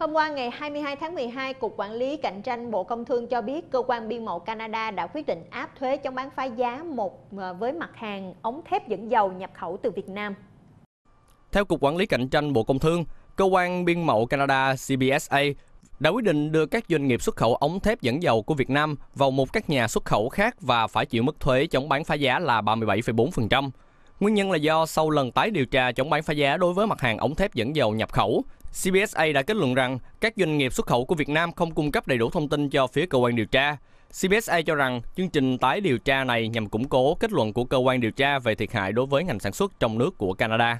Hôm qua ngày 22 tháng 12, Cục Quản lý Cạnh tranh Bộ Công Thương cho biết cơ quan biên mậu Canada đã quyết định áp thuế chống bán phá giá một ờ, với mặt hàng ống thép dẫn dầu nhập khẩu từ Việt Nam. Theo Cục Quản lý Cạnh tranh Bộ Công Thương, cơ quan biên mậu Canada CBSA đã quyết định đưa các doanh nghiệp xuất khẩu ống thép dẫn dầu của Việt Nam vào một các nhà xuất khẩu khác và phải chịu mức thuế chống bán phá giá là 37,4%. Nguyên nhân là do sau lần tái điều tra chống bán phá giá đối với mặt hàng ống thép dẫn dầu nhập khẩu CBSA đã kết luận rằng các doanh nghiệp xuất khẩu của Việt Nam không cung cấp đầy đủ thông tin cho phía cơ quan điều tra. CBSA cho rằng chương trình tái điều tra này nhằm củng cố kết luận của cơ quan điều tra về thiệt hại đối với ngành sản xuất trong nước của Canada.